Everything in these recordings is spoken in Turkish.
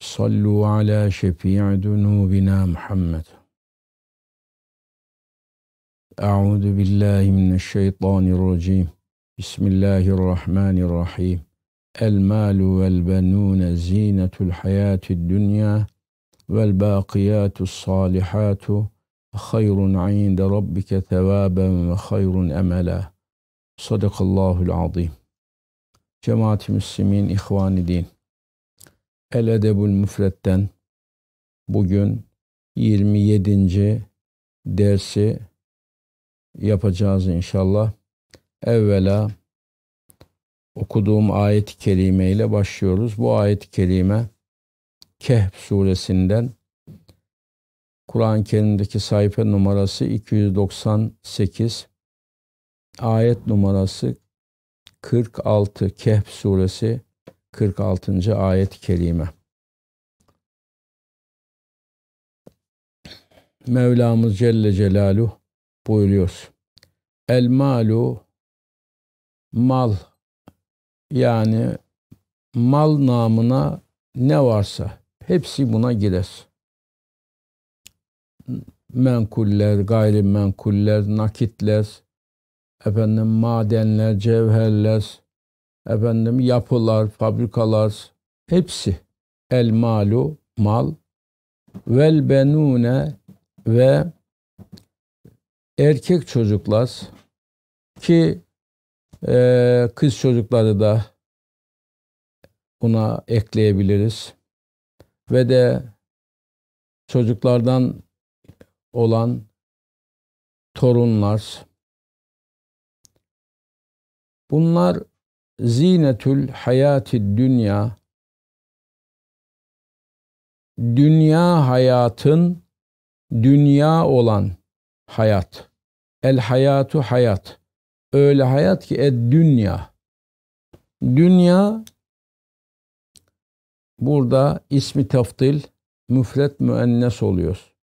صلوا على شفيع ذنوبنا محمد أعوذ بالله من الشيطان الرجيم بسم الله الرحمن الرحيم المال والبنون زينة الحياة الدنيا والباقيات الصالحات خير عند ربك ثوابا وخير أملا صدق الله العظيم جماعة المسلمين إخواني دين El Edebul Müfret'ten bugün 27. dersi yapacağız inşallah. Evvela okuduğum ayet-i kerime ile başlıyoruz. Bu ayet-i kerime Kehf suresinden Kur'an-ı Kerim'deki sayfa numarası 298 ayet numarası 46 Kehf suresi 46. ayet-i kerime. Mevlamız Celle Celaluhu buyuruyor. El malu mal yani mal namına ne varsa hepsi buna girer. Menkuller, gayrimenkuller, nakitler, efendim madenler, cevherler, efendim yapılar, fabrikalar hepsi el malu mal vel benune ve erkek çocuklar ki e, kız çocukları da buna ekleyebiliriz ve de çocuklardan olan torunlar bunlar zinetül hayati dünya dünya hayatın dünya olan hayat el hayatu hayat öyle hayat ki ed dünya dünya burada ismi taftil müfret müennes oluyor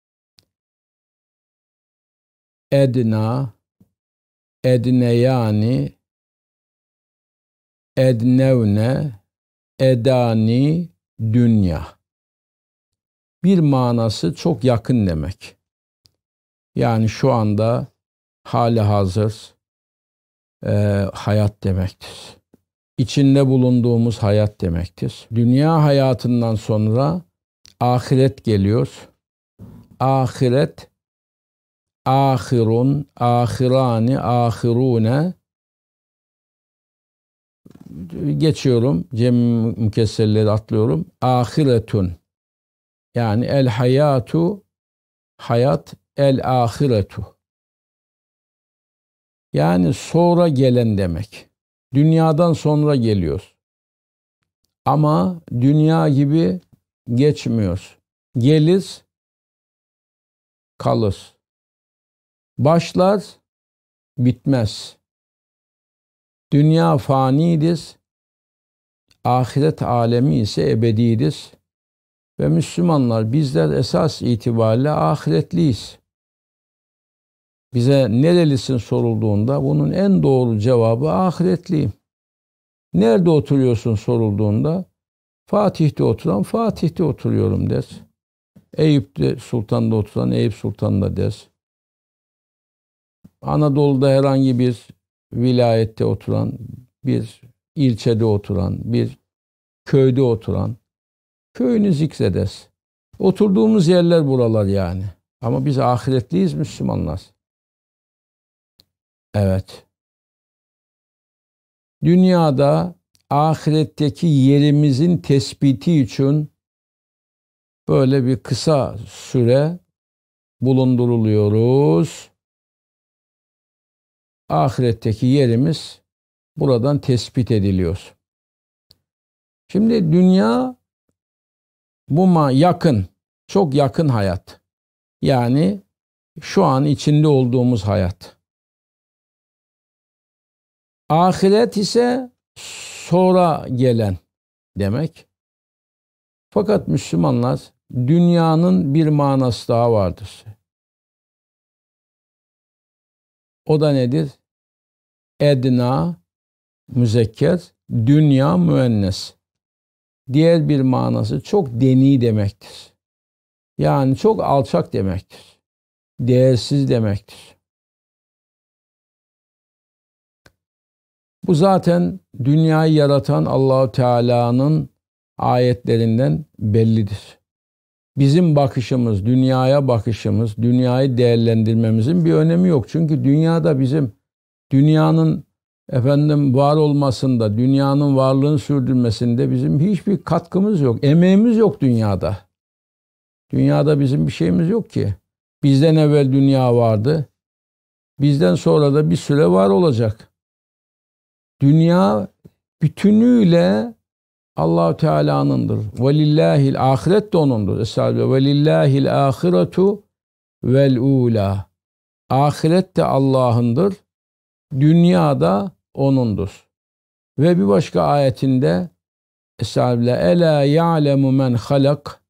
edna edne yani ednevne edani dünya. Bir manası çok yakın demek. Yani şu anda hali hazır e, hayat demektir. İçinde bulunduğumuz hayat demektir. Dünya hayatından sonra ahiret geliyor. Ahiret ahirun, ahirani, ahirune geçiyorum. Cem mükesselleri atlıyorum. Ahiretun. Yani el hayatu hayat el ahiretu. Yani sonra gelen demek. Dünyadan sonra geliyoruz. Ama dünya gibi geçmiyoruz. Geliz, kalız. Başlar, bitmez. Dünya fanidir. Ahiret alemi ise ebedidir. Ve Müslümanlar bizler esas itibariyle ahiretliyiz. Bize nerelisin sorulduğunda bunun en doğru cevabı ahiretliyim. Nerede oturuyorsun sorulduğunda Fatih'te oturan Fatih'te oturuyorum der. Eyüp'te Sultan'da oturan Eyüp Sultan'da der. Anadolu'da herhangi bir vilayette oturan, bir ilçede oturan, bir köyde oturan köyünü zikredes. Oturduğumuz yerler buralar yani. Ama biz ahiretliyiz Müslümanlar. Evet. Dünyada ahiretteki yerimizin tespiti için böyle bir kısa süre bulunduruluyoruz ahiretteki yerimiz buradan tespit ediliyor. Şimdi dünya buma yakın, çok yakın hayat. Yani şu an içinde olduğumuz hayat. Ahiret ise sonra gelen demek. Fakat Müslümanlar dünyanın bir manası daha vardır. O da nedir? Edna müzekker, dünya müennes. Diğer bir manası çok deni demektir. Yani çok alçak demektir. Değersiz demektir. Bu zaten dünyayı yaratan Allahu Teala'nın ayetlerinden bellidir bizim bakışımız, dünyaya bakışımız, dünyayı değerlendirmemizin bir önemi yok. Çünkü dünyada bizim dünyanın efendim var olmasında, dünyanın varlığını sürdürmesinde bizim hiçbir katkımız yok. Emeğimiz yok dünyada. Dünyada bizim bir şeyimiz yok ki. Bizden evvel dünya vardı. Bizden sonra da bir süre var olacak. Dünya bütünüyle Allahu Teala'nındır. Velillahil ahiret de onundur. Estağfirullah. Velillahil ahiretu vel ula. Ahiret de Allah'ındır. Dünya da onundur. Ve bir başka ayetinde Estağfirullah. Ela ya'lemu men halak.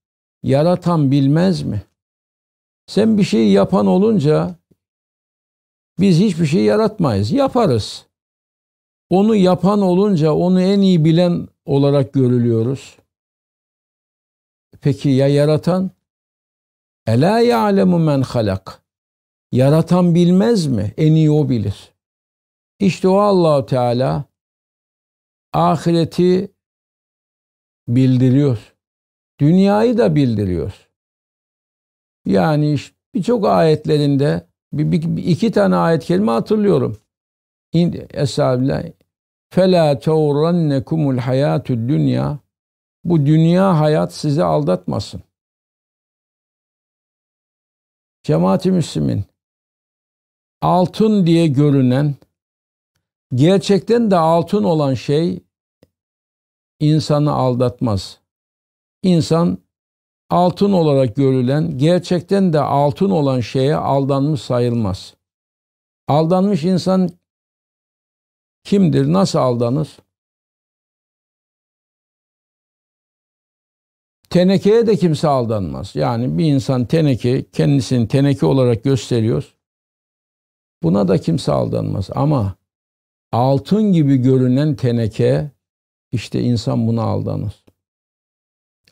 Yaratan bilmez mi? Sen bir şey yapan olunca biz hiçbir şey yaratmayız. Yaparız. Onu yapan olunca onu en iyi bilen olarak görülüyoruz. Peki ya yaratan? Ela ya'lemu men halak. Yaratan bilmez mi? En iyi o bilir. İşte o Allahu Teala ahireti bildiriyor. Dünyayı da bildiriyor. Yani işte birçok ayetlerinde bir, bir, iki tane ayet kelime hatırlıyorum. Estağfirullah. فَلَا تَوْرَنَّكُمُ الْحَيَاتُ dünya Bu dünya hayat sizi aldatmasın. Cemaati Müslümin, altın diye görünen, gerçekten de altın olan şey insanı aldatmaz. İnsan altın olarak görülen, gerçekten de altın olan şeye aldanmış sayılmaz. Aldanmış insan kimdir, nasıl aldanır? Tenekeye de kimse aldanmaz. Yani bir insan teneke, kendisini teneke olarak gösteriyor. Buna da kimse aldanmaz. Ama altın gibi görünen teneke, işte insan buna aldanır.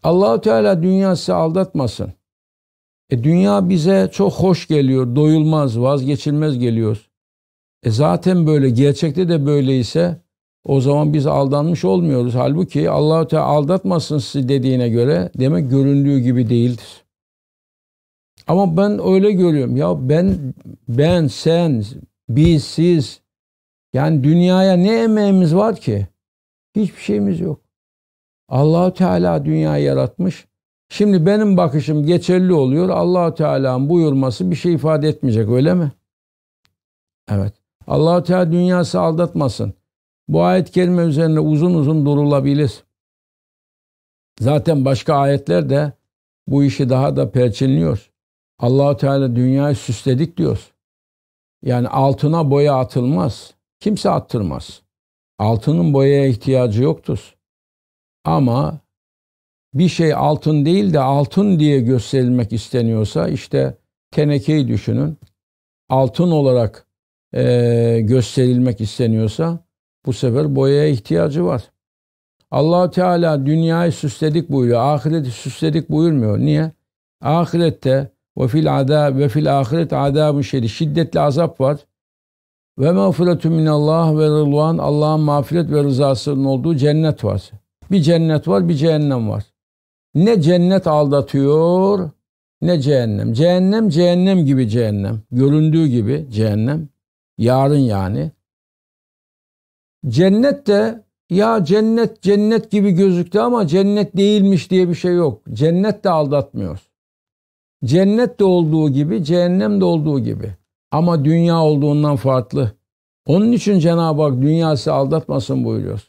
Allahu Teala dünya sizi aldatmasın. E dünya bize çok hoş geliyor, doyulmaz, vazgeçilmez geliyor. E zaten böyle gerçekte de böyleyse o zaman biz aldanmış olmuyoruz. Halbuki Allahü Teala aldatmasın sizi dediğine göre demek göründüğü gibi değildir. Ama ben öyle görüyorum. Ya ben ben sen biz siz yani dünyaya ne emeğimiz var ki? Hiçbir şeyimiz yok. Allahü Teala dünyayı yaratmış. Şimdi benim bakışım geçerli oluyor. Allahü Teala'nın buyurması bir şey ifade etmeyecek öyle mi? Evet allah Teala dünyası aldatmasın. Bu ayet kelime üzerine uzun uzun durulabilir. Zaten başka ayetler de bu işi daha da perçinliyor. allah Teala dünyayı süsledik diyor. Yani altına boya atılmaz. Kimse attırmaz. Altının boyaya ihtiyacı yoktur. Ama bir şey altın değil de altın diye gösterilmek isteniyorsa işte tenekeyi düşünün. Altın olarak e, gösterilmek isteniyorsa bu sefer boyaya ihtiyacı var. allah Teala dünyayı süsledik buyuruyor. Ahireti süsledik buyurmuyor. Niye? Ahirette ve fil adab ve fil ahiret adabı şeydi. Şiddetli azap var. Ve mağfiretü minallah ve rılvan Allah'ın mağfiret ve rızasının olduğu cennet var. Bir cennet var bir cehennem var. Ne cennet aldatıyor ne cehennem. Cehennem cehennem gibi cehennem. Göründüğü gibi cehennem. Yarın yani. Cennet de ya cennet cennet gibi gözüktü ama cennet değilmiş diye bir şey yok. Cennet de aldatmıyor. Cennet de olduğu gibi cehennem de olduğu gibi. Ama dünya olduğundan farklı. Onun için Cenab-ı Hak dünyası aldatmasın buyuruyor.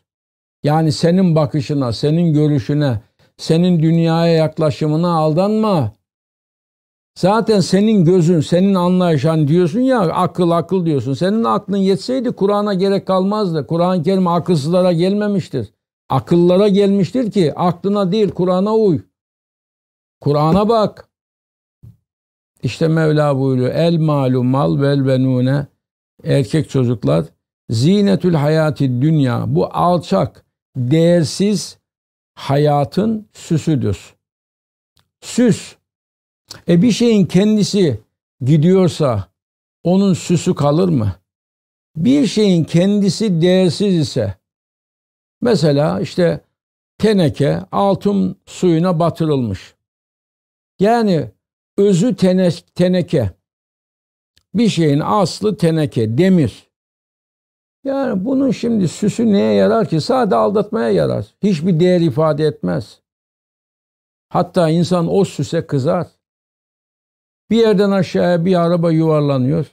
Yani senin bakışına, senin görüşüne, senin dünyaya yaklaşımına aldanma. Zaten senin gözün, senin anlayışan diyorsun ya akıl akıl diyorsun. Senin aklın yetseydi Kur'an'a gerek kalmazdı. Kur'an-ı Kerim akılsızlara gelmemiştir. Akıllara gelmiştir ki aklına değil Kur'an'a uy. Kur'an'a bak. İşte Mevla buyuruyor. El malu mal vel benune erkek çocuklar zinetül hayati dünya bu alçak değersiz hayatın süsüdür. Süs e bir şeyin kendisi gidiyorsa onun süsü kalır mı? Bir şeyin kendisi değersiz ise mesela işte teneke altın suyuna batırılmış. Yani özü tene, teneke. Bir şeyin aslı teneke, demir. Yani bunun şimdi süsü neye yarar ki? Sadece aldatmaya yarar. Hiçbir değer ifade etmez. Hatta insan o süse kızar. Bir yerden aşağıya bir araba yuvarlanıyor.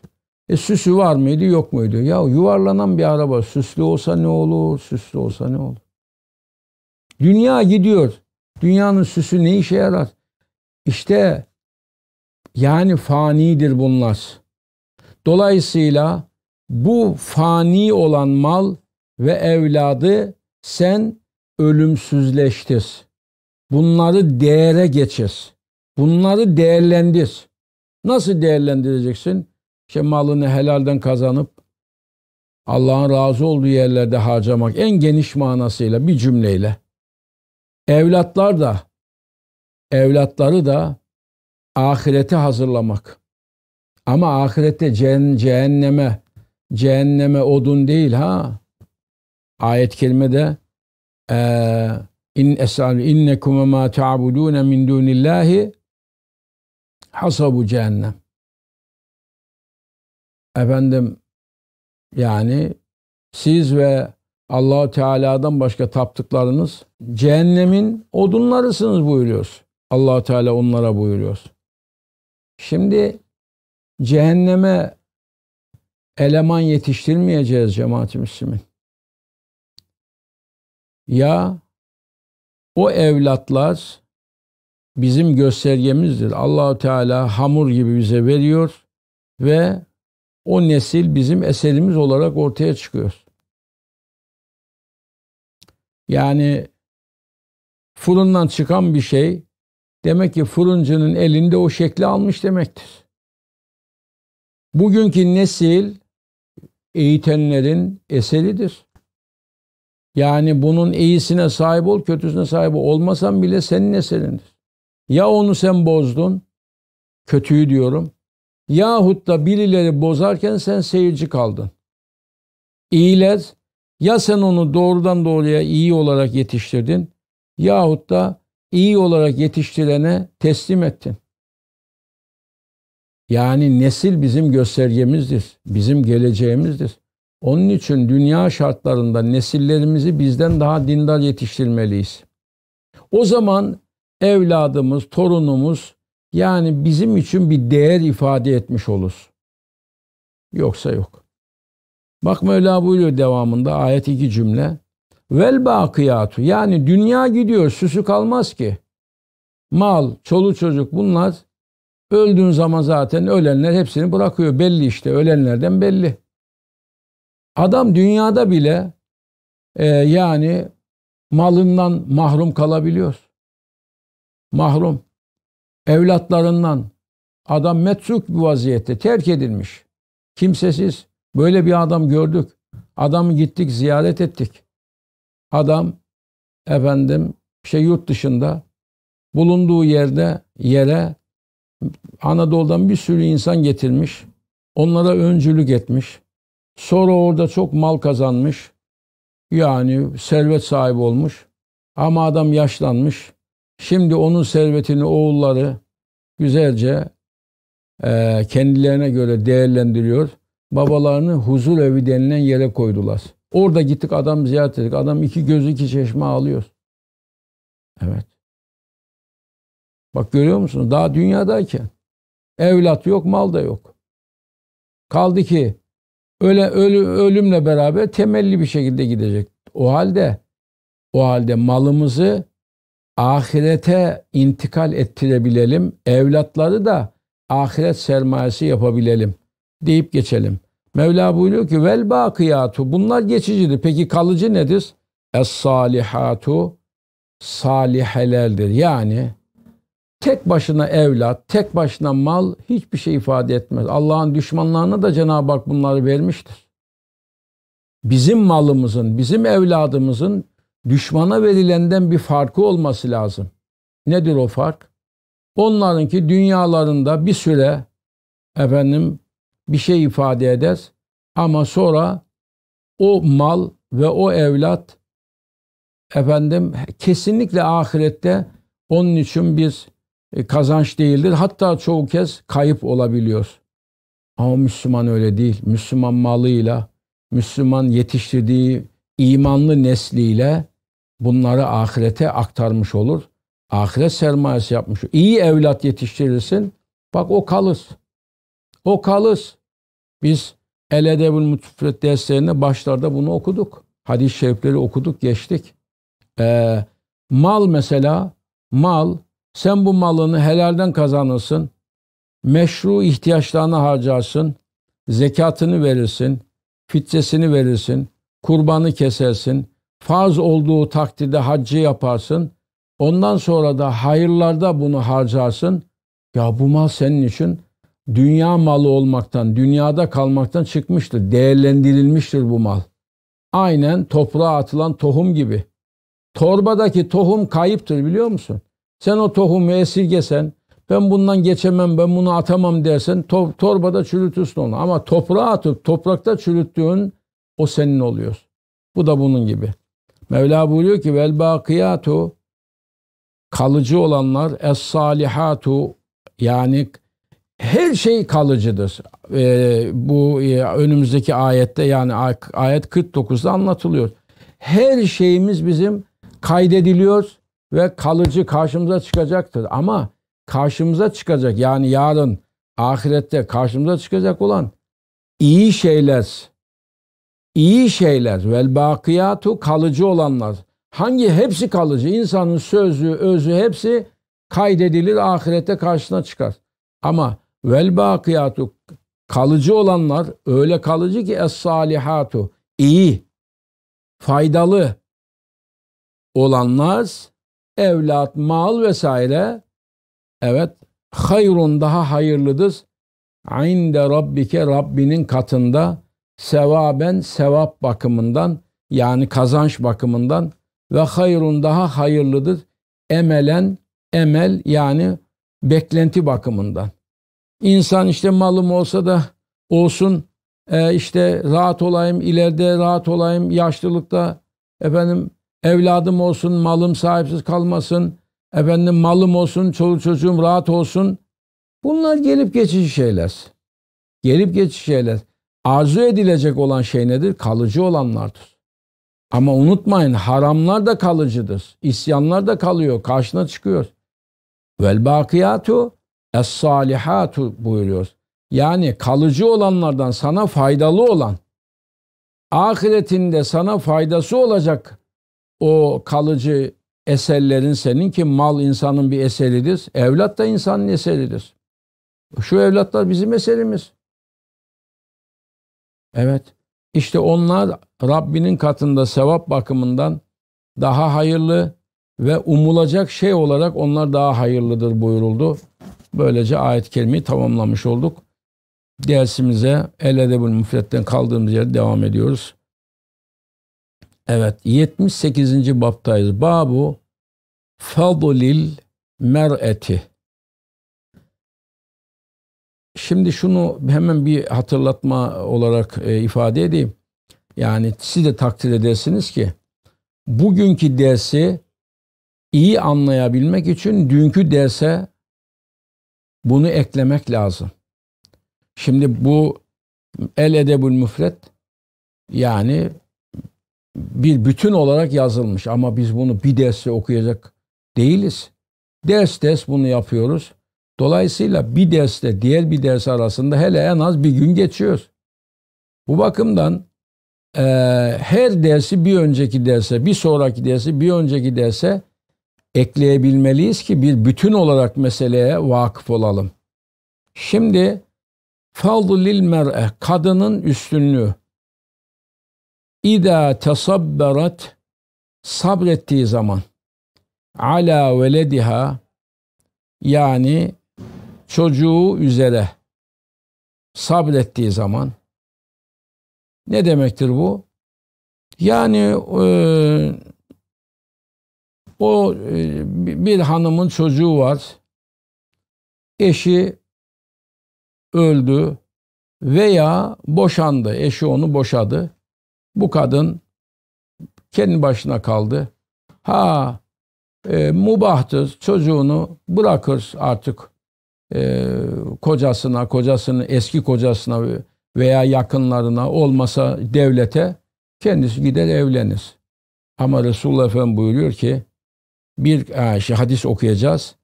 E süsü var mıydı yok muydu? Ya yuvarlanan bir araba süslü olsa ne olur? Süslü olsa ne olur? Dünya gidiyor. Dünyanın süsü ne işe yarar? İşte yani fanidir bunlar. Dolayısıyla bu fani olan mal ve evladı sen ölümsüzleştir. Bunları değere geçir. Bunları değerlendir. Nasıl değerlendireceksin? İşte malını helalden kazanıp Allah'ın razı olduğu yerlerde harcamak en geniş manasıyla bir cümleyle. Evlatlar da evlatları da ahirete hazırlamak. Ama ahirette ceh cehenneme cehenneme odun değil ha. Ayet kelimede eee in esal innekuma ma ta'budun min dunillahi hasabu cehennem. Efendim yani siz ve Allahu Teala'dan başka taptıklarınız cehennemin odunlarısınız buyuruyoruz. allah Teala onlara buyuruyoruz. Şimdi cehenneme eleman yetiştirmeyeceğiz cemaat-i müslimin. Ya o evlatlar bizim göstergemizdir. Allahu Teala hamur gibi bize veriyor ve o nesil bizim eserimiz olarak ortaya çıkıyor. Yani fırından çıkan bir şey demek ki fırıncının elinde o şekli almış demektir. Bugünkü nesil eğitenlerin eseridir. Yani bunun iyisine sahip ol, kötüsüne sahip ol. Olmasan bile senin eserindir. Ya onu sen bozdun, kötüyü diyorum. Yahut da birileri bozarken sen seyirci kaldın. İyiler ya sen onu doğrudan doğruya iyi olarak yetiştirdin yahut da iyi olarak yetiştirene teslim ettin. Yani nesil bizim göstergemizdir, bizim geleceğimizdir. Onun için dünya şartlarında nesillerimizi bizden daha dindar yetiştirmeliyiz. O zaman evladımız, torunumuz yani bizim için bir değer ifade etmiş olur. Yoksa yok. Bak Mevla buyuruyor devamında ayet iki cümle. Vel bakiyatu yani dünya gidiyor süsü kalmaz ki. Mal, çoluk çocuk bunlar öldüğün zaman zaten ölenler hepsini bırakıyor. Belli işte ölenlerden belli. Adam dünyada bile e, yani malından mahrum kalabiliyor mahrum, evlatlarından adam metruk bir vaziyette terk edilmiş. Kimsesiz. Böyle bir adam gördük. Adamı gittik ziyaret ettik. Adam efendim şey yurt dışında bulunduğu yerde yere Anadolu'dan bir sürü insan getirmiş. Onlara öncülük etmiş. Sonra orada çok mal kazanmış. Yani servet sahibi olmuş. Ama adam yaşlanmış. Şimdi onun servetini oğulları güzelce e, kendilerine göre değerlendiriyor. Babalarını huzur evi denilen yere koydular. Orada gittik adam ziyaret ettik. Adam iki gözü iki çeşme ağlıyor. Evet. Bak görüyor musunuz? Daha dünyadayken evlat yok, mal da yok. Kaldı ki öyle ölü, ölümle beraber temelli bir şekilde gidecek. O halde o halde malımızı ahirete intikal ettirebilelim, evlatları da ahiret sermayesi yapabilelim deyip geçelim. Mevla buyuruyor ki vel bakiyatu bunlar geçicidir. Peki kalıcı nedir? Es salihatu salihelerdir. Yani tek başına evlat, tek başına mal hiçbir şey ifade etmez. Allah'ın düşmanlarına da Cenab-ı Hak bunları vermiştir. Bizim malımızın, bizim evladımızın düşmana verilenden bir farkı olması lazım. Nedir o fark? Onlarınki dünyalarında bir süre efendim bir şey ifade eder ama sonra o mal ve o evlat efendim kesinlikle ahirette onun için bir e, kazanç değildir. Hatta çoğu kez kayıp olabiliyor. Ama Müslüman öyle değil. Müslüman malıyla, Müslüman yetiştirdiği imanlı nesliyle bunları ahirete aktarmış olur. Ahiret sermayesi yapmış. İyi evlat yetiştirirsin. Bak o kalır. O kalır. Biz El Edebül mutfret derslerine başlarda bunu okuduk. Hadis-i şerifleri okuduk, geçtik. Ee, mal mesela, mal, sen bu malını helalden kazanırsın. Meşru ihtiyaçlarına harcarsın. Zekatını verirsin. Fitresini verirsin. Kurbanı kesersin farz olduğu takdirde haccı yaparsın. Ondan sonra da hayırlarda bunu harcarsın. Ya bu mal senin için dünya malı olmaktan, dünyada kalmaktan çıkmıştır. Değerlendirilmiştir bu mal. Aynen toprağa atılan tohum gibi. Torbadaki tohum kayıptır biliyor musun? Sen o tohumu esirgesen, ben bundan geçemem, ben bunu atamam dersen to torbada çürütürsün onu. Ama toprağa atıp toprakta çürüttüğün o senin oluyor. Bu da bunun gibi. Mevla buyuruyor ki vel bakiyatu kalıcı olanlar es salihatu yani her şey kalıcıdır. Ee, bu e, önümüzdeki ayette yani ayet 49'da anlatılıyor. Her şeyimiz bizim kaydediliyor ve kalıcı karşımıza çıkacaktır. Ama karşımıza çıkacak yani yarın ahirette karşımıza çıkacak olan iyi şeyler iyi şeyler vel bakiyatu kalıcı olanlar. Hangi hepsi kalıcı? İnsanın sözü, özü hepsi kaydedilir, ahirette karşına çıkar. Ama vel bakiyatu kalıcı olanlar öyle kalıcı ki es salihatu iyi, faydalı olanlar evlat, mal vesaire evet hayrun daha hayırlıdır. Inde rabbike Rabbinin katında sevaben sevap bakımından yani kazanç bakımından ve hayrun daha hayırlıdır emelen emel yani beklenti bakımından. İnsan işte malım olsa da olsun e, işte rahat olayım ileride rahat olayım yaşlılıkta efendim evladım olsun malım sahipsiz kalmasın efendim malım olsun çoluk çocuğum rahat olsun bunlar gelip geçici şeyler. Gelip geçici şeyler. Arzu edilecek olan şey nedir? Kalıcı olanlardır. Ama unutmayın haramlar da kalıcıdır. İsyanlar da kalıyor, karşına çıkıyor. Vel bakiyatu es salihatu buyuruyor. Yani kalıcı olanlardan sana faydalı olan, ahiretinde sana faydası olacak o kalıcı eserlerin senin ki mal insanın bir eseridir. Evlat da insanın eseridir. Şu evlatlar bizim eserimiz. Evet. İşte onlar Rabbinin katında sevap bakımından daha hayırlı ve umulacak şey olarak onlar daha hayırlıdır buyuruldu. Böylece ayet-i kerimeyi tamamlamış olduk. Dersimize El Edebül Müfret'ten kaldığımız yerde devam ediyoruz. Evet 78. baptayız. Babu Fadlil Mer'eti Şimdi şunu hemen bir hatırlatma olarak e, ifade edeyim. Yani siz de takdir edersiniz ki bugünkü dersi iyi anlayabilmek için dünkü derse bunu eklemek lazım. Şimdi bu el edebül müfret yani bir bütün olarak yazılmış ama biz bunu bir derste okuyacak değiliz. Ders ders bunu yapıyoruz. Dolayısıyla bir dersle diğer bir ders arasında hele en az bir gün geçiyor. Bu bakımdan e, her dersi bir önceki derse, bir sonraki dersi bir önceki derse ekleyebilmeliyiz ki bir bütün olarak meseleye vakıf olalım. Şimdi lil mer'e kadının üstünlüğü. İda tesabberat sabrettiği zaman ala velediha yani çocuğu üzere sabrettiği zaman ne demektir bu? Yani e, o e, bir hanımın çocuğu var. Eşi öldü veya boşandı. Eşi onu boşadı. Bu kadın kendi başına kaldı. Ha e, mubahtır çocuğunu bırakır artık e, kocasına, kocasının eski kocasına veya yakınlarına olmasa devlete kendisi gider evlenir. Ama Resulullah Efendimiz buyuruyor ki bir e, şey, hadis okuyacağız.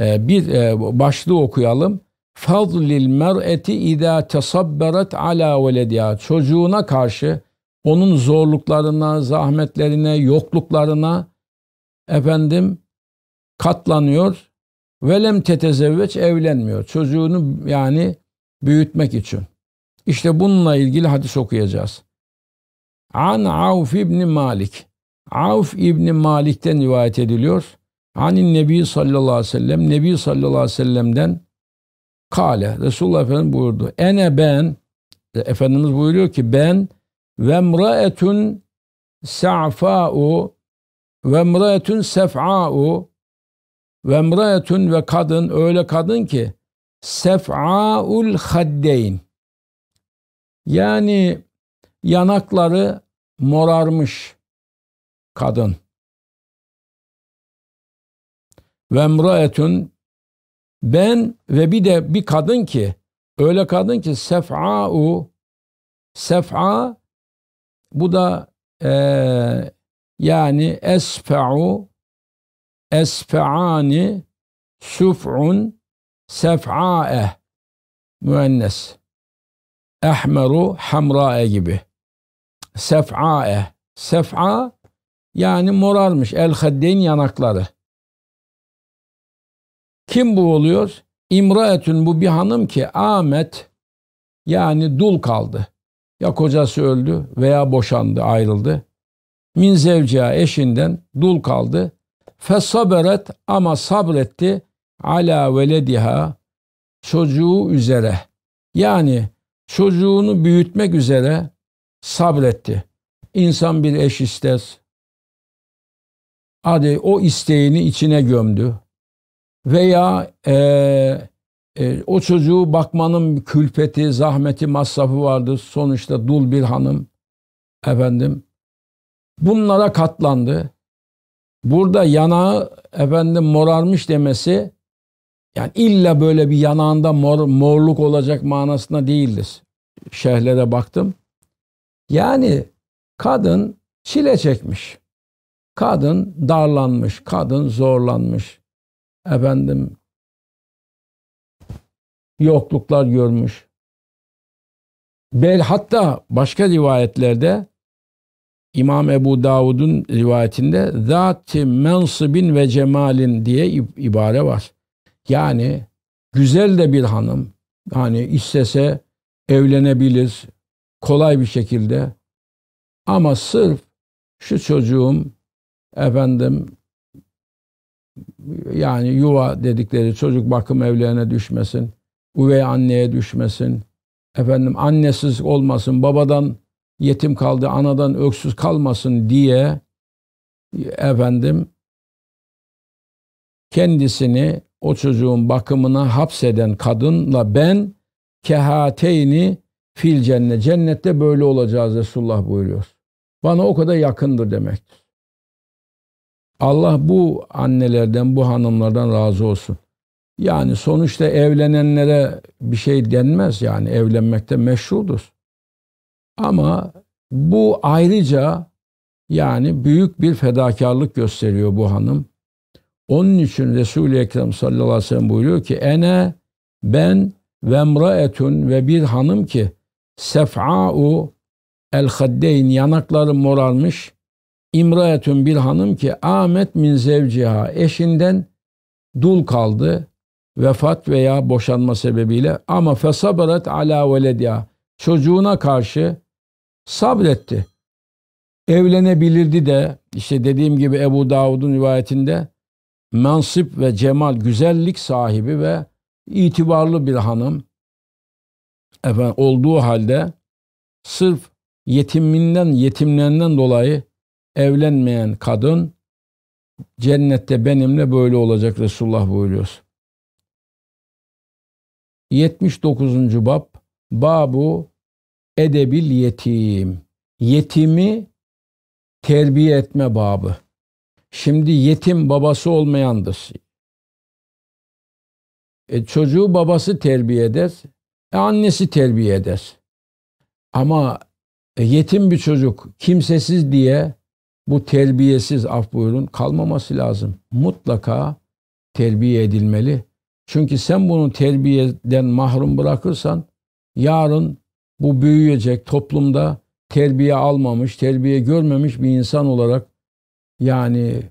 E, bir e, başlığı okuyalım. Fadlil mer'eti ida tesabberet ala velediha. Çocuğuna karşı onun zorluklarına, zahmetlerine, yokluklarına efendim katlanıyor Velem tetezevveç evlenmiyor. Çocuğunu yani büyütmek için. İşte bununla ilgili hadis okuyacağız. An Avf İbni Malik. Avf İbni Malik'ten rivayet ediliyor. Anin Nebi sallallahu aleyhi ve sellem. Nebi sallallahu aleyhi ve sellem'den Kale. Resulullah Efendimiz buyurdu. Ene ben. Efendimiz buyuruyor ki ben ve mraetun sa'fa'u ve mraetun sef'a'u ve mrayetun ve kadın öyle kadın ki sef'aul haddeyn. Yani yanakları morarmış kadın. Ve mrayetun ben ve bir de bir kadın ki öyle kadın ki sef'a'u sef'a bu da e, yani esfa'u esfeani suf'un sef'a'e müennes ehmeru hamra'e gibi sef'a'e sef'a yani morarmış el haddeyn yanakları kim bu oluyor? İmraetün bu bir hanım ki Ahmet yani dul kaldı. Ya kocası öldü veya boşandı, ayrıldı. Min zevciha eşinden dul kaldı. Fesaberet ama sabretti ala velediha çocuğu üzere. Yani çocuğunu büyütmek üzere sabretti. İnsan bir eş ister. Hadi o isteğini içine gömdü. Veya e, e, o çocuğu bakmanın külpeti, zahmeti, masrafı vardı. Sonuçta dul bir hanım. Efendim bunlara katlandı. Burada yanağı efendim morarmış demesi yani illa böyle bir yanağında mor, morluk olacak manasına değildir. Şehirlere baktım. Yani kadın çile çekmiş. Kadın darlanmış, kadın zorlanmış. Efendim yokluklar görmüş. Bel hatta başka rivayetlerde İmam Ebu Davud'un rivayetinde zat-ı mensibin ve cemalin diye ibare var. Yani güzel de bir hanım. yani istese evlenebilir kolay bir şekilde. Ama sırf şu çocuğum efendim yani yuva dedikleri çocuk bakım evlerine düşmesin. Üvey anneye düşmesin. Efendim annesiz olmasın. Babadan yetim kaldı, anadan öksüz kalmasın diye efendim kendisini o çocuğun bakımına hapseden kadınla ben kehateyni fil cennet. Cennette böyle olacağız Resulullah buyuruyor. Bana o kadar yakındır demektir. Allah bu annelerden, bu hanımlardan razı olsun. Yani sonuçta evlenenlere bir şey denmez yani evlenmekte meşrudur. Ama bu ayrıca yani büyük bir fedakarlık gösteriyor bu hanım. Onun için Resul-i Ekrem sallallahu aleyhi ve sellem buyuruyor ki ene ben vemraetun ve bir hanım ki sef'a'u el haddeyn yanaklarım morarmış. imraetun bir hanım ki Ahmet min zevciha eşinden dul kaldı vefat veya boşanma sebebiyle ama fesabaret ala velediha çocuğuna karşı sabretti. Evlenebilirdi de işte dediğim gibi Ebu Davud'un rivayetinde mansip ve cemal güzellik sahibi ve itibarlı bir hanım efendim, olduğu halde sırf yetiminden yetimlerinden dolayı evlenmeyen kadın cennette benimle böyle olacak Resulullah buyuruyor. 79. bab Babu edebil yetim. Yetimi terbiye etme babı. Şimdi yetim babası olmayandır. E, çocuğu babası terbiye eder, e, annesi terbiye eder. Ama e, yetim bir çocuk kimsesiz diye bu terbiyesiz af buyurun kalmaması lazım. Mutlaka terbiye edilmeli. Çünkü sen bunu terbiyeden mahrum bırakırsan yarın bu büyüyecek toplumda terbiye almamış, terbiye görmemiş bir insan olarak yani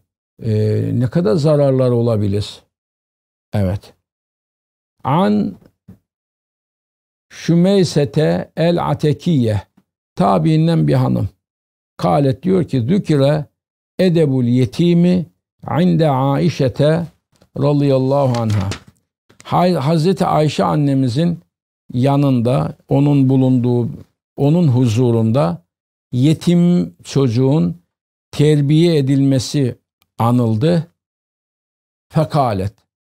e, ne kadar zararlar olabilir? Evet. An Şümeysete el Atekiye tabiinden bir hanım. Kalet diyor ki dükire edebul yetimi inde Aişete radıyallahu anha. Hazreti Ayşe annemizin yanında, onun bulunduğu, onun huzurunda yetim çocuğun terbiye edilmesi anıldı. Fekalet.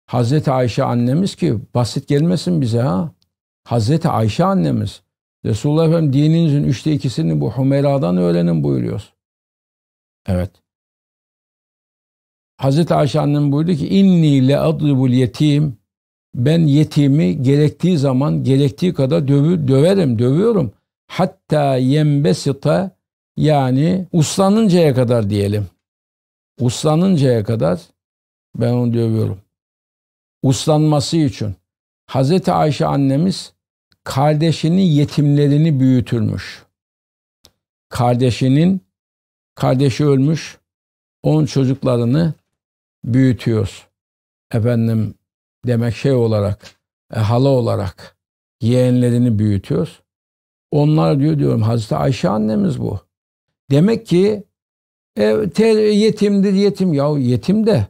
Hazreti Ayşe annemiz ki basit gelmesin bize ha. Hazreti Ayşe annemiz. Resulullah Efendim dininizin üçte ikisini bu humeradan öğrenin buyuruyor. Evet. Hazreti Ayşe annem buyurdu ki inni le adribul yetim ben yetimi gerektiği zaman gerektiği kadar dövü, döverim, dövüyorum. Hatta yembesita yani uslanıncaya kadar diyelim. Uslanıncaya kadar ben onu dövüyorum. Uslanması için. Hazreti Ayşe annemiz kardeşinin yetimlerini büyütürmüş. Kardeşinin, kardeşi ölmüş, on çocuklarını büyütüyoruz Efendim demek şey olarak, e, hala olarak yeğenlerini büyütüyoruz. Onlar diyor diyorum Hazreti Ayşe annemiz bu. Demek ki e, ter, yetimdir yetim. Ya yetim de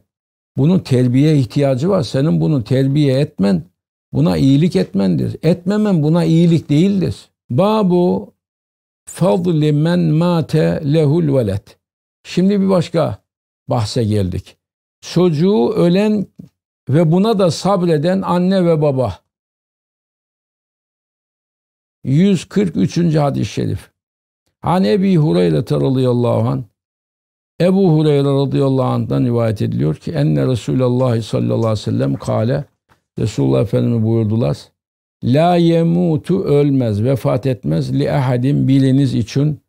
bunun terbiye ihtiyacı var. Senin bunu terbiye etmen buna iyilik etmendir. Etmemen buna iyilik değildir. Babu fadli men mate lehul velet. Şimdi bir başka bahse geldik. Çocuğu ölen ve buna da sabreden anne ve baba. 143. hadis-i şerif. An Ebi Hureyre radıyallahu anh. Ebu Hureyre radıyallahu anh'dan rivayet ediliyor ki enne Resulullah sallallahu aleyhi ve sellem kale Resulullah Efendimiz buyurdular. La yemutu ölmez, vefat etmez li ahadin biliniz için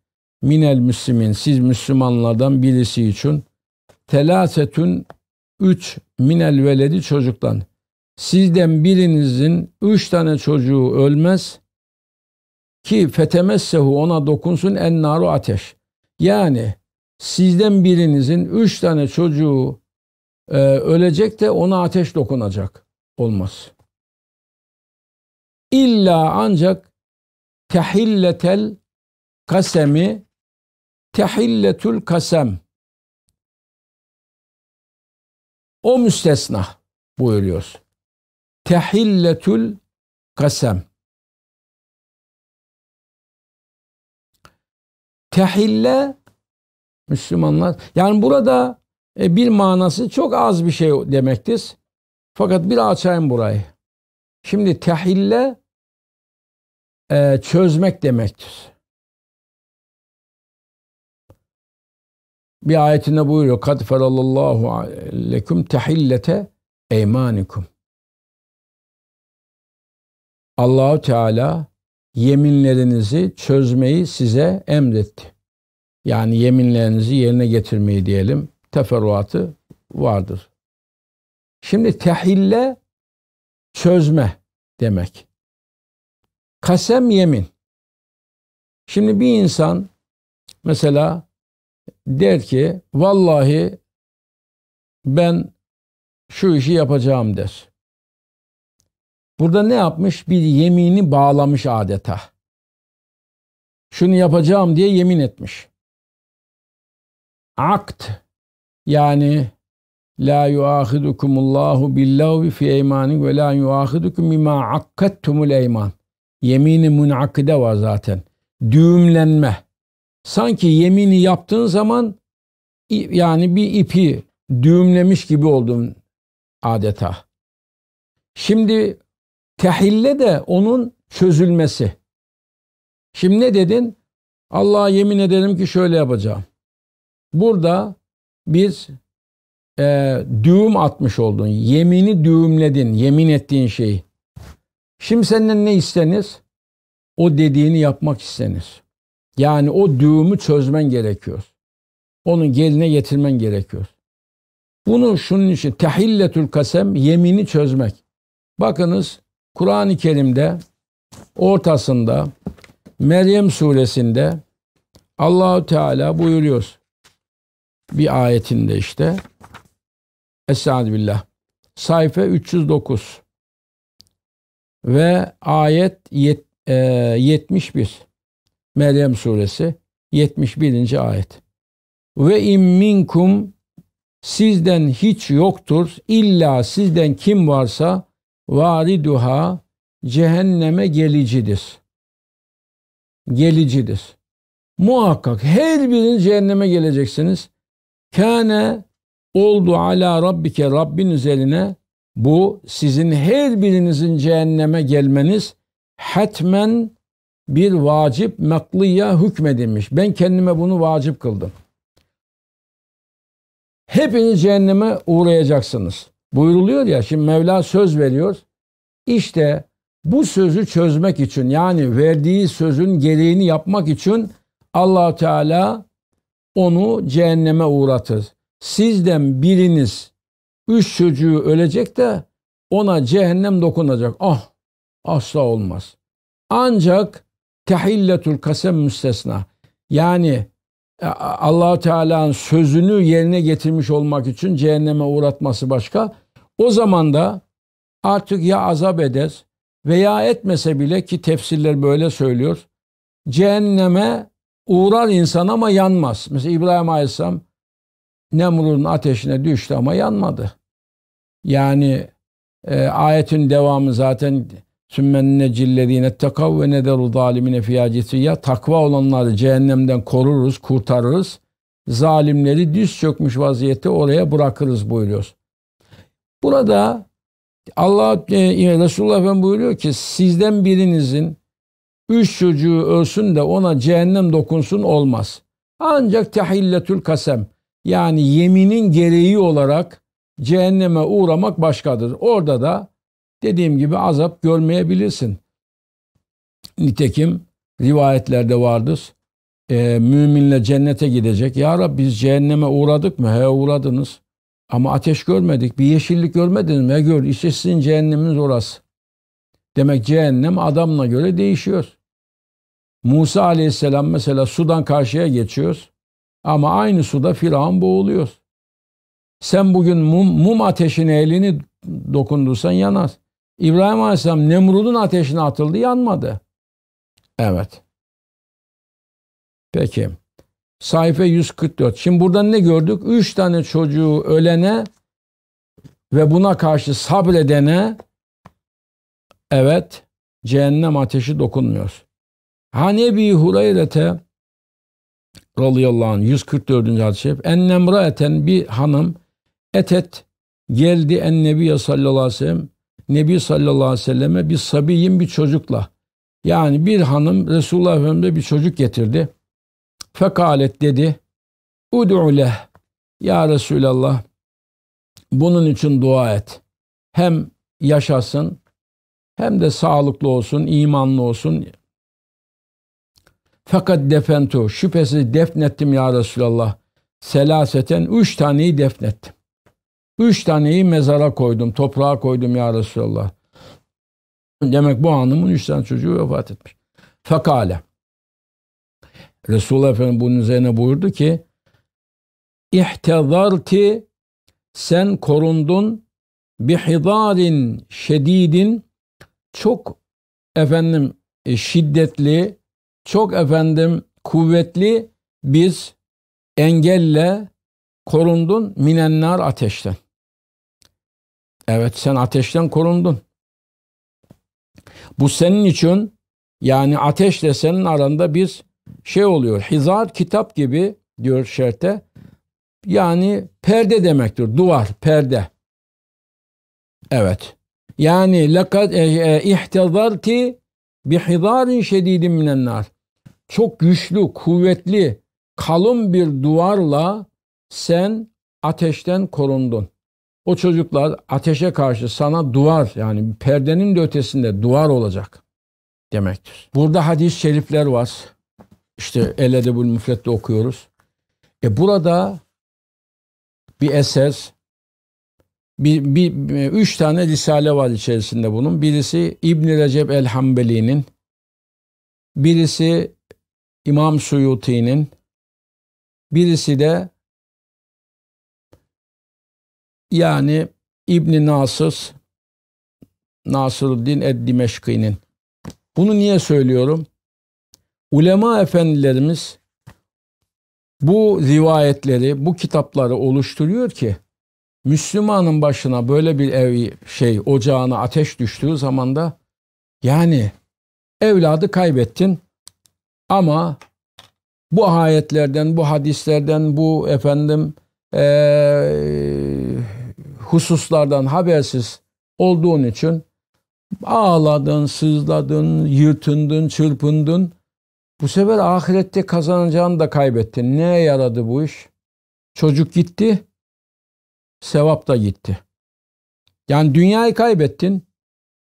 minel müslimin, siz Müslümanlardan birisi için telasetün üç minel veledi çocuktan. Sizden birinizin üç tane çocuğu ölmez ki fetemessehu ona dokunsun en naru ateş. Yani sizden birinizin üç tane çocuğu e, ölecek de ona ateş dokunacak olmaz. İlla ancak tehilletel kasemi tehilletül kasem O müstesna buyuruyor. Tehilletül kasem. Tehille Müslümanlar. Yani burada e, bir manası çok az bir şey demektir. Fakat bir açayım burayı. Şimdi tehille e, çözmek demektir. bir ayetinde buyuruyor. Kad ferallallahu lekum tehillete eymanikum. Allahu Teala yeminlerinizi çözmeyi size emretti. Yani yeminlerinizi yerine getirmeyi diyelim. Teferruatı vardır. Şimdi tehille çözme demek. Kasem yemin. Şimdi bir insan mesela der ki vallahi ben şu işi yapacağım der. Burada ne yapmış? Bir yemini bağlamış adeta. Şunu yapacağım diye yemin etmiş. Akt yani la yuahidukumullahu billahi fi eymani ve la yuahidukum bima akkattumul eyman. Yemini münakide var zaten. Düğümlenme sanki yemini yaptığın zaman yani bir ipi düğümlemiş gibi oldun adeta. Şimdi tehille de onun çözülmesi. Şimdi ne dedin? Allah'a yemin ederim ki şöyle yapacağım. Burada biz e, düğüm atmış oldun. Yemini düğümledin. Yemin ettiğin şeyi. Şimdi senden ne isteniz, O dediğini yapmak isteniz. Yani o düğümü çözmen gerekiyor. Onun geline getirmen gerekiyor. Bunu şunun için tehilletül kasem yemini çözmek. Bakınız Kur'an-ı Kerim'de ortasında Meryem suresinde Allahu Teala buyuruyor. Bir ayetinde işte. Estağfirullah. Sayfa 309 ve ayet yet, e, 71. Meryem suresi 71. ayet. Ve imminkum sizden hiç yoktur illa sizden kim varsa variduha cehenneme gelicidir. Gelicidir. Muhakkak her biriniz cehenneme geleceksiniz. Kâne oldu ala rabbike Rabbin üzerine bu sizin her birinizin cehenneme gelmeniz hatmen bir vacip nakliye hükmedilmiş. Ben kendime bunu vacip kıldım. Hepiniz cehenneme uğrayacaksınız. Buyuruluyor ya şimdi Mevla söz veriyor. İşte bu sözü çözmek için yani verdiği sözün gereğini yapmak için allah Teala onu cehenneme uğratır. Sizden biriniz üç çocuğu ölecek de ona cehennem dokunacak. Ah asla olmaz. Ancak tehilletul kasem müstesna. Yani e, allah Teala'nın sözünü yerine getirmiş olmak için cehenneme uğratması başka. O zaman da artık ya azap eder veya etmese bile ki tefsirler böyle söylüyor. Cehenneme uğrar insan ama yanmaz. Mesela İbrahim Aleyhisselam Nemrud'un ateşine düştü ama yanmadı. Yani e, ayetin devamı zaten Sümmen cillezine tekav ve nederu zalimine ya Takva olanları cehennemden koruruz, kurtarırız. Zalimleri düz çökmüş vaziyette oraya bırakırız buyuruyor. Burada Allah e, Resulullah Efendimiz buyuruyor ki sizden birinizin üç çocuğu ölsün de ona cehennem dokunsun olmaz. Ancak tehilletül kasem yani yeminin gereği olarak cehenneme uğramak başkadır. Orada da dediğim gibi azap görmeyebilirsin. Nitekim rivayetlerde vardır. E, müminle cennete gidecek. Ya Rab, biz cehenneme uğradık mı? He uğradınız. Ama ateş görmedik. Bir yeşillik görmediniz mi? He gör. İşte sizin cehenneminiz orası. Demek cehennem adamla göre değişiyor. Musa aleyhisselam mesela sudan karşıya geçiyoruz. Ama aynı suda Firavun boğuluyor. Sen bugün mum, mum ateşine elini dokundursan yanar. İbrahim Aleyhisselam Nemrud'un ateşine atıldı yanmadı. Evet. Peki. Sayfa 144. Şimdi buradan ne gördük? Üç tane çocuğu ölene ve buna karşı sabredene evet cehennem ateşi dokunmuyor. Hanebi Hureyre'te radıyallahu anh 144. hadis-i şerif ennemra eten bir hanım etet geldi en nebiye sallallahu aleyhi ve sellem Nebi sallallahu aleyhi ve selleme bir sabiyin bir çocukla. Yani bir hanım Resulullah Efendimiz'e bir çocuk getirdi. Fekalet dedi. Ud'u leh. Ya Resulallah bunun için dua et. Hem yaşasın hem de sağlıklı olsun, imanlı olsun. Fakat defentu şüphesiz defnettim ya Resulallah. Selaseten üç taneyi defnettim. Üç taneyi mezara koydum, toprağa koydum ya Resulallah. Demek bu hanımın üç tane çocuğu vefat etmiş. Fakale. Resulullah Efendimiz bunun üzerine buyurdu ki İhtezarti sen korundun bihidarin şedidin çok efendim e, şiddetli çok efendim kuvvetli biz engelle korundun minenler ateşten. Evet sen ateşten korundun. Bu senin için yani ateşle senin aranda bir şey oluyor. Hizar kitap gibi diyor şerte. Yani perde demektir. Duvar, perde. Evet. Yani lekad e, e, ihtazarti bi hizarin şedidin minen Çok güçlü, kuvvetli, kalın bir duvarla sen ateşten korundun. O çocuklar ateşe karşı sana duvar yani perdenin de ötesinde duvar olacak demektir. Burada hadis-i şerifler var. İşte El edebül Müfret'te okuyoruz. E burada bir eser, bir, bir, üç tane risale var içerisinde bunun. Birisi İbn-i Recep el-Hambeli'nin, birisi İmam Suyuti'nin, birisi de yani İbni Nasır, Nasırıddin Eddimeşki'nin. Bunu niye söylüyorum? Ulema efendilerimiz bu rivayetleri, bu kitapları oluşturuyor ki Müslümanın başına böyle bir ev şey ocağına ateş düştüğü zaman da yani evladı kaybettin ama bu ayetlerden, bu hadislerden, bu efendim ee, hususlardan habersiz olduğun için ağladın, sızladın, yırtındın, çırpındın. Bu sefer ahirette kazanacağını da kaybettin. Neye yaradı bu iş? Çocuk gitti, sevap da gitti. Yani dünyayı kaybettin,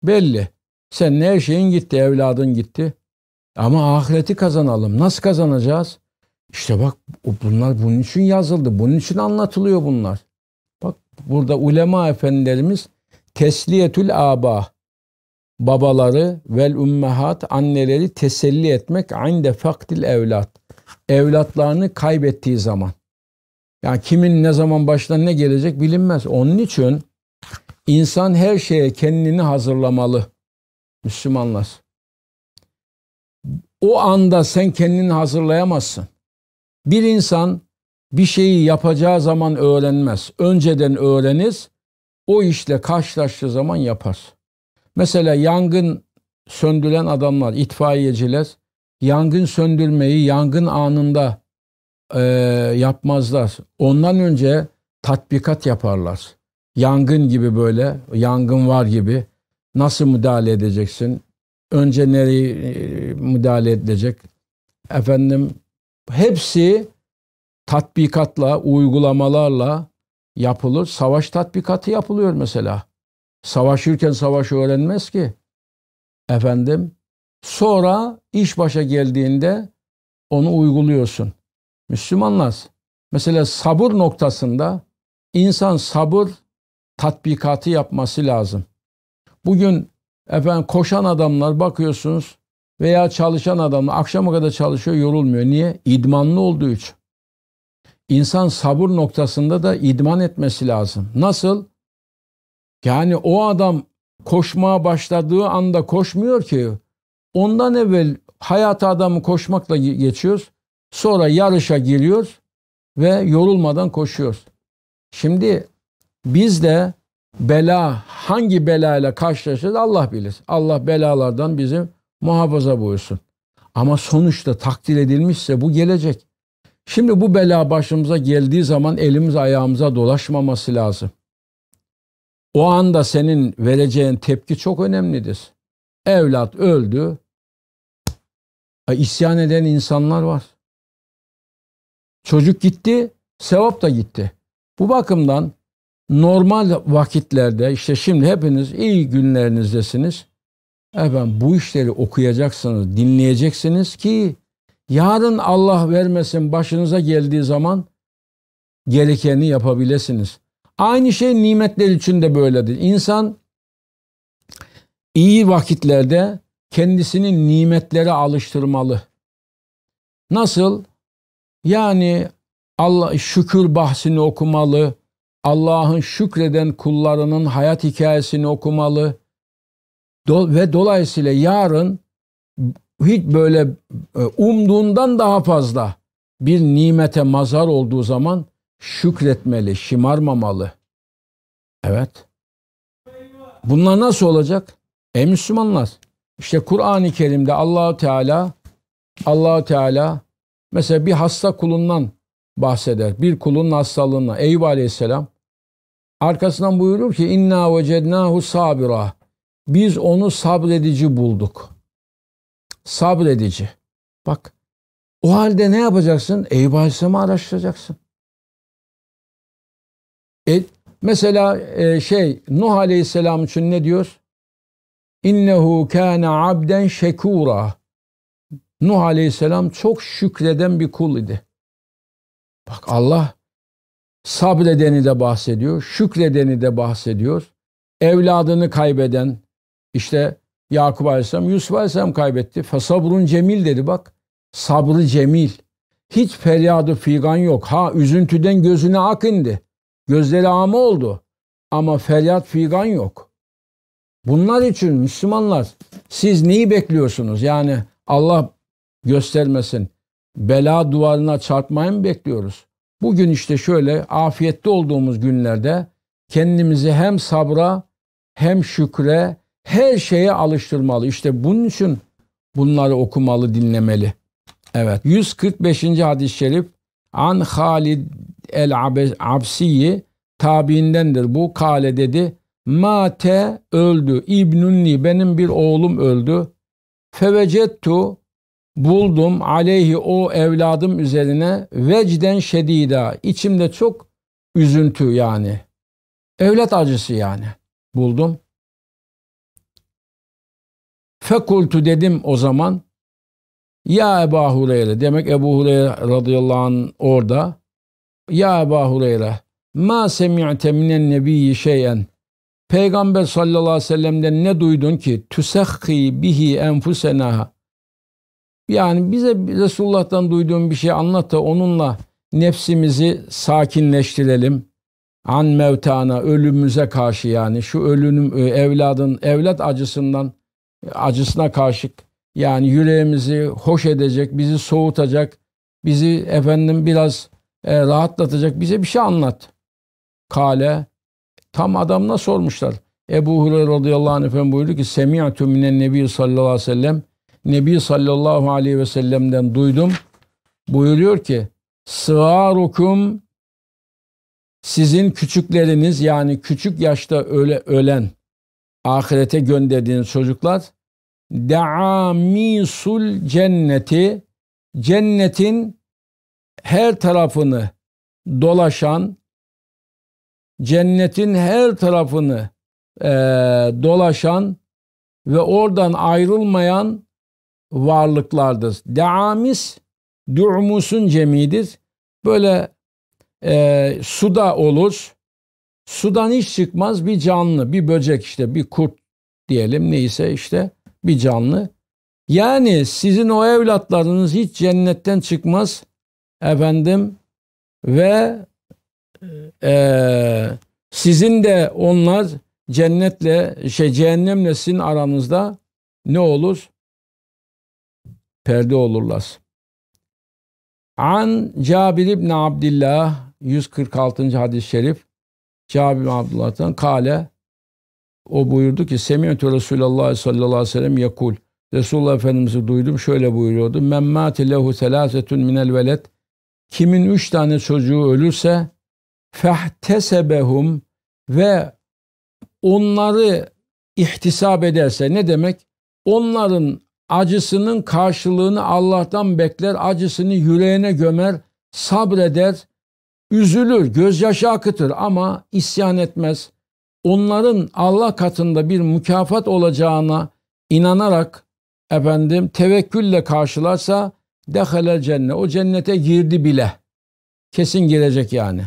belli. Sen ne şeyin gitti, evladın gitti. Ama ahireti kazanalım. Nasıl kazanacağız? İşte bak bunlar bunun için yazıldı. Bunun için anlatılıyor bunlar. Burada ulema efendilerimiz tesliyetül aba babaları vel ummehat anneleri teselli etmek inde faktil evlat. Evlatlarını kaybettiği zaman. Yani kimin ne zaman başına ne gelecek bilinmez. Onun için insan her şeye kendini hazırlamalı. Müslümanlar. O anda sen kendini hazırlayamazsın. Bir insan bir şeyi yapacağı zaman öğrenmez. Önceden öğrenir, o işle karşılaştığı zaman yapar. Mesela yangın söndüren adamlar, itfaiyeciler yangın söndürmeyi yangın anında e, yapmazlar. Ondan önce tatbikat yaparlar. Yangın gibi böyle, yangın var gibi nasıl müdahale edeceksin? Önce nereye müdahale edilecek? Efendim hepsi tatbikatla, uygulamalarla yapılır. Savaş tatbikatı yapılıyor mesela. Savaşırken savaş öğrenmez ki. Efendim sonra iş başa geldiğinde onu uyguluyorsun. Müslümanlar mesela sabır noktasında insan sabır tatbikatı yapması lazım. Bugün efendim koşan adamlar bakıyorsunuz veya çalışan adamlar akşama kadar çalışıyor yorulmuyor. Niye? İdmanlı olduğu için insan sabır noktasında da idman etmesi lazım. Nasıl? Yani o adam koşmaya başladığı anda koşmuyor ki. Ondan evvel hayata adamı koşmakla geçiyoruz. Sonra yarışa giriyoruz ve yorulmadan koşuyoruz. Şimdi biz de bela hangi belayla karşılaşacağız Allah bilir. Allah belalardan bizi muhafaza buyursun. Ama sonuçta takdir edilmişse bu gelecek. Şimdi bu bela başımıza geldiği zaman elimiz ayağımıza dolaşmaması lazım. O anda senin vereceğin tepki çok önemlidir. Evlat öldü. E, isyan eden insanlar var. Çocuk gitti, sevap da gitti. Bu bakımdan normal vakitlerde işte şimdi hepiniz iyi günlerinizdesiniz. Efendim bu işleri okuyacaksınız, dinleyeceksiniz ki Yarın Allah vermesin başınıza geldiği zaman gerekeni yapabilirsiniz. Aynı şey nimetler için de böyledir. İnsan iyi vakitlerde kendisini nimetlere alıştırmalı. Nasıl? Yani Allah şükür bahsini okumalı. Allah'ın şükreden kullarının hayat hikayesini okumalı. Do ve dolayısıyla yarın hiç böyle e, umduğundan daha fazla bir nimete mazhar olduğu zaman şükretmeli, şımarmamalı. Evet. Bunlar nasıl olacak? Ey Müslümanlar, işte Kur'an-ı Kerim'de Allahu Teala Allahu Teala mesela bir hasta kulundan bahseder. Bir kulun hastalığına Eyüp Aleyhisselam arkasından buyurur ki inna vecednahu sabira. Biz onu sabredici bulduk sabredici. Bak o halde ne yapacaksın? Eyüp Aleyhisselam'ı araştıracaksın. E, mesela e, şey Nuh Aleyhisselam için ne diyor? İnnehu kâne abden şekûrâ. Nuh Aleyhisselam çok şükreden bir kul idi. Bak Allah sabredeni de bahsediyor, şükredeni de bahsediyor. Evladını kaybeden, işte Yakup Aleyhisselam Yusuf Aleyhisselam kaybetti. Fesabrun cemil dedi bak. Sabrı cemil. Hiç feryadı figan yok. Ha üzüntüden gözüne ak indi. Gözleri ama oldu. Ama feryat figan yok. Bunlar için Müslümanlar siz neyi bekliyorsunuz? Yani Allah göstermesin. Bela duvarına çarpmayı mı bekliyoruz? Bugün işte şöyle afiyette olduğumuz günlerde kendimizi hem sabra hem şükre her şeye alıştırmalı. İşte bunun için bunları okumalı, dinlemeli. Evet. 145. hadis-i şerif An Halid el-Absiyi tabiindendir. Bu kale dedi. Mate öldü. İbnunni benim bir oğlum öldü. Fevecettu buldum aleyhi o evladım üzerine vecden şedida. İçimde çok üzüntü yani. Evlat acısı yani. Buldum. Fekultu dedim o zaman. Ya Ebu Hureyre demek Ebu Hureyre radıyallahu anh orada. Ya Ebu Hureyre ma semi'te minen nebiyyi şeyen Peygamber sallallahu aleyhi ve sellem'den ne duydun ki? Tüsehhi bihi enfusena. Yani bize Resulullah'tan duyduğun bir şey anlat da onunla nefsimizi sakinleştirelim. An mevtana ölümümüze karşı yani şu ölünüm e, evladın evlat acısından acısına karşık yani yüreğimizi hoş edecek, bizi soğutacak, bizi efendim biraz e, rahatlatacak bize bir şey anlat. Kale tam adamına sormuşlar. Ebu Hureyre radıyallahu anh efendim buyurdu ki Semiyatü minen nebi sallallahu aleyhi ve sellem Nebi sallallahu aleyhi ve sellem'den duydum. Buyuruyor ki Sıvarukum sizin küçükleriniz yani küçük yaşta öle, ölen ahirete gönderdiğiniz çocuklar deamisul cenneti cennetin her tarafını dolaşan cennetin her tarafını e, dolaşan ve oradan ayrılmayan varlıklardır. Deamis du'musun cemidir. Böyle e, suda olur. Sudan hiç çıkmaz bir canlı, bir böcek işte, bir kurt diyelim neyse işte bir canlı. Yani sizin o evlatlarınız hiç cennetten çıkmaz efendim ve e, e sizin de onlar cennetle şey cehennemle sizin aranızda ne olur? Perde olurlar. An Cabir İbni Abdillah 146. hadis-i şerif kâb Abdullah'tan kale o buyurdu ki Semiyetü Resulallah sallallahu aleyhi ve sellem yakul. Resulullah Efendimiz'i duydum şöyle buyuruyordu. Memmati mâti lehu selâsetun minel velet. Kimin üç tane çocuğu ölürse fehtesebehum ve onları ihtisap ederse ne demek? Onların acısının karşılığını Allah'tan bekler, acısını yüreğine gömer, sabreder, üzülür, gözyaşı akıtır ama isyan etmez. Onların Allah katında bir mükafat olacağına inanarak efendim tevekkülle karşılarsa dehale cennet. O cennete girdi bile. Kesin girecek yani.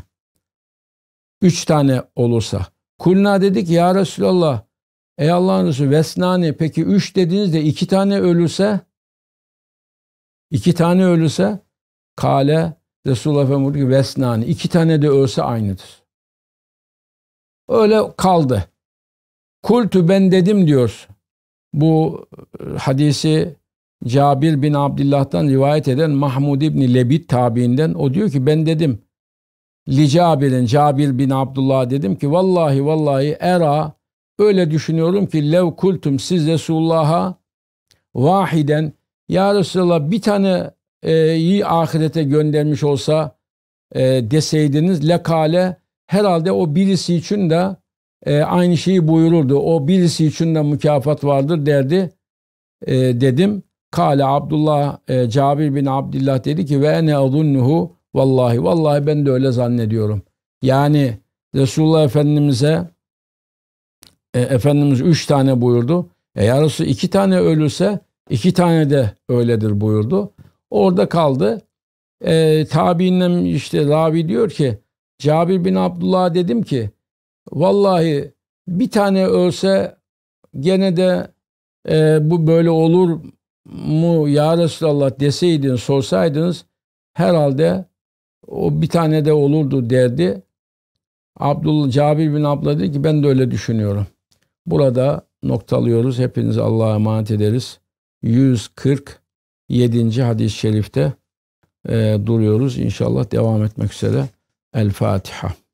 Üç tane olursa. Kulna dedik ya Resulallah ey Allah'ın Resulü vesnani peki üç dediğinizde iki tane ölürse iki tane ölürse kale Resulullah Efendimiz ki vesnani. İki tane de ölse aynıdır. Öyle kaldı. Kultu ben dedim diyor. Bu e, hadisi Cabir bin Abdullah'tan rivayet eden Mahmud İbni Lebit tabiinden o diyor ki ben dedim Li Cabir'in Cabir bin Abdullah dedim ki vallahi vallahi era öyle düşünüyorum ki lev kultum siz Resulullah'a vahiden ya Resulallah bir tane e, iyi ahirete göndermiş olsa e, deseydiniz lekale herhalde o birisi için de e, aynı şeyi buyururdu. O birisi için de mükafat vardır derdi e, dedim. Kale Abdullah e, Cabir bin Abdullah dedi ki ve ne adunnuhu vallahi vallahi ben de öyle zannediyorum. Yani Resulullah Efendimiz'e e, Efendimiz üç tane buyurdu. E yarısı iki tane ölürse iki tane de öyledir buyurdu. Orada kaldı. E, tabiinden işte Ravi diyor ki Cabir bin Abdullah dedim ki vallahi bir tane ölse gene de e, bu böyle olur mu ya Resulallah deseydin, sorsaydınız herhalde o bir tane de olurdu derdi. Abdullah Cabir bin Abdullah dedi ki ben de öyle düşünüyorum. Burada noktalıyoruz. Hepinizi Allah'a emanet ederiz. 140 7. hadis-i şerifte e, duruyoruz. İnşallah devam etmek üzere. El Fatiha.